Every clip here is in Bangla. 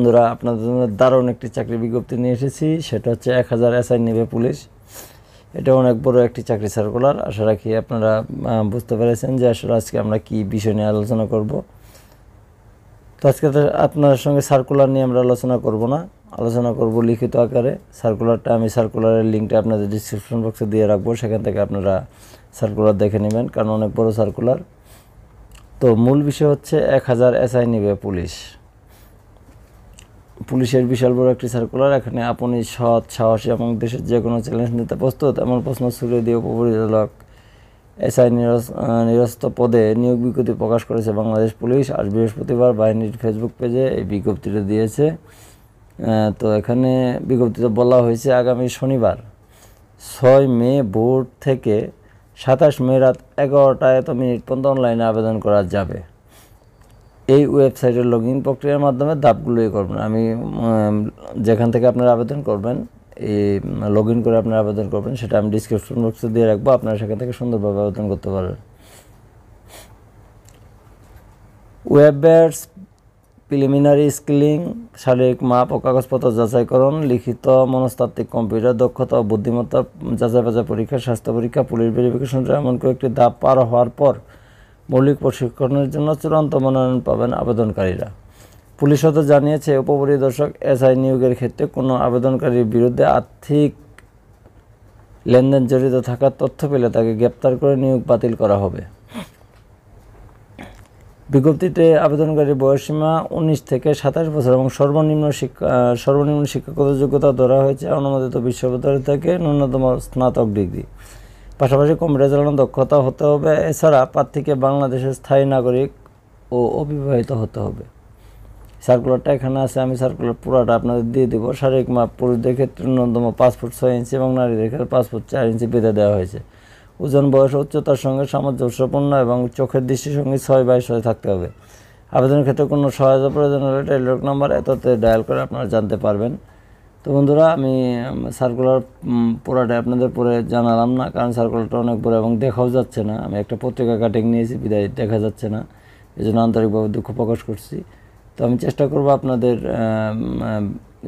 বন্ধুরা আপনাদের জন্য দারুণ একটি চাকরি বিজ্ঞপ্তি নিয়ে এসেছি সেটা হচ্ছে এক হাজার এসআই নেবে পুলিশ এটা অনেক বড় একটি চাকরি সার্কুলার আশা রাখি আপনারা বুঝতে পেরেছেন যে আসলে আজকে আমরা কি বিষয় নিয়ে আলোচনা করব তো আজকে আপনার সঙ্গে সার্কুলার নিয়ে আমরা আলোচনা করব না আলোচনা করব লিখিত আকারে সার্কুলারটা আমি সার্কুলারের লিঙ্কটা আপনাদের ডিসক্রিপশন বক্সে দিয়ে রাখবো সেখান থেকে আপনারা সার্কুলার দেখে নেবেন কারণ অনেক বড় সার্কুলার তো মূল বিষয় হচ্ছে এক হাজার এসআই নেবে পুলিশ পুলিশের বিশাল বড় একটি সার্কুলার এখানে আপনি সৎ সাহসী এবং দেশের যে কোনো চ্যালেঞ্জ নিতে প্রস্তুত এমন প্রশ্ন ছুড়ে দিয়ে উপপরিচালক এসআই নিরস্ত পদে নিয়োগ বিজ্ঞপ্তি প্রকাশ করেছে বাংলাদেশ পুলিশ আর বৃহস্পতিবার বাহিনীর ফেসবুক পেজে এই বিজ্ঞপ্তিটা দিয়েছে তো এখানে বিজ্ঞপ্তিতে বলা হয়েছে আগামী শনিবার ছয় মে ভোর থেকে সাতাশ মে রাত এগারোটায় এত মিনিট পর্যন্ত অনলাইনে আবেদন করা যাবে এই ওয়েবসাইটের লগ ইন প্রক্রিয়ার মাধ্যমে ধাপগুলোই করবেন আমি যেখান থেকে আপনারা আবেদন করবেন এই লগ ইন করে আপনারা আবেদন করবেন সেটা আমি ডিসক্রিপশন বক্সে দিয়ে রাখবো আপনারা সেখান থেকে সুন্দরভাবে আবেদন করতে পারবেন ওয়েববেটস প্রিলিমিনারি স্কিলিং শারীরিক মাপ ও কাগজপত্র যাচাইকরণ লিখিত মনস্তাত্ত্বিক কম্পিউটার দক্ষতা ও বুদ্ধিমত্তা যাচাই বাজার পরীক্ষা স্বাস্থ্য পরীক্ষা পুলিশ ভেরিফিকেশন এমন কয়েকটি ধাপ পার হওয়ার পর মৌলিক প্রশিক্ষণের জন্য চূড়ান্ত মনোনয়ন পাবেন আবেদনকারীরা পুলিশ হতে জানিয়েছে উপপরিদর্শক এসআই নিয়োগের ক্ষেত্রে কোনো আবেদনকারীর বিরুদ্ধে আর্থিক লেনদেন জড়িত থাকার তথ্য পেলে তাকে গ্রেপ্তার করে নিয়োগ বাতিল করা হবে বিজ্ঞপ্তিতে আবেদনকারী বয়সীমা উনিশ থেকে সাতাশ বছর এবং সর্বনিম্ন শিক্ষা সর্বনিম্ন শিক্ষাগত যোগ্যতা ধরা হয়েছে অনুমোদিত বিশ্ববিদ্যালয় থেকে ন্যূনতম স্নাতক ডিগ্রি পাশাপাশি কম্পিউটার চালানোর দক্ষতা হতে হবে এছাড়া প্রার্থীকে বাংলাদেশের স্থায়ী নাগরিক ও অবিবাহিত হতে হবে সার্কুলারটা এখানে আছে আমি সার্কুলার পুরাটা আপনাদের দিয়ে দেবো শারীরিক মাপ পুরুষদের ক্ষেত্রে ন্যূনতম পাঁচ ফুট ছয় ইঞ্চি এবং নারীদের ক্ষেত্রে পাঁচ ফুট চার ইঞ্চি বেঁধে দেওয়া হয়েছে ওজন বয়স উচ্চতার সঙ্গে সামঞ্জস্যপূর্ণ এবং চোখের দৃষ্টির সঙ্গে ছয় বাই ছয় থাকতে হবে আবেদনের ক্ষেত্রে কোনো সহায়তা প্রয়োজন হলে টেলিলক নম্বর এততে ডায়াল করে আপনারা জানতে পারবেন তো বন্ধুরা আমি সার্কুলার পোড়াটা আপনাদের পরে জানালাম না কারণ সার্কুলারটা অনেক বড় এবং দেখাও যাচ্ছে না আমি একটা পত্রিকা কাটিং নিয়েছি বিদায় দেখা যাচ্ছে না এই জন্য আন্তরিকভাবে দুঃখ প্রকাশ করছি তো আমি চেষ্টা করব আপনাদের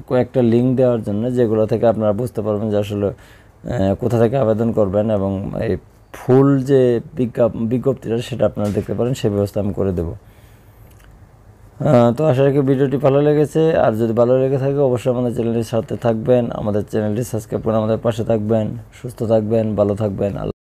কয়েকটা লিঙ্ক দেওয়ার জন্য যেগুলো থেকে আপনারা বুঝতে পারবেন যে আসলে কোথা থেকে আবেদন করবেন এবং এই ফুল যে বিজ্ঞাপ বিজ্ঞপ্তিটা সেটা আপনারা দেখতে পারেন সে ব্যবস্থা আমি করে দেবো তো আশা রাখি ভিডিওটি ভালো লেগেছে আর যদি ভালো লেগে থাকে অবশ্যই আমাদের চ্যানেলটির সাথে থাকবেন আমাদের চ্যানেলটি সাবস্ক্রাইব করে আমাদের পাশে থাকবেন সুস্থ থাকবেন ভালো থাকবেন আল্লাহ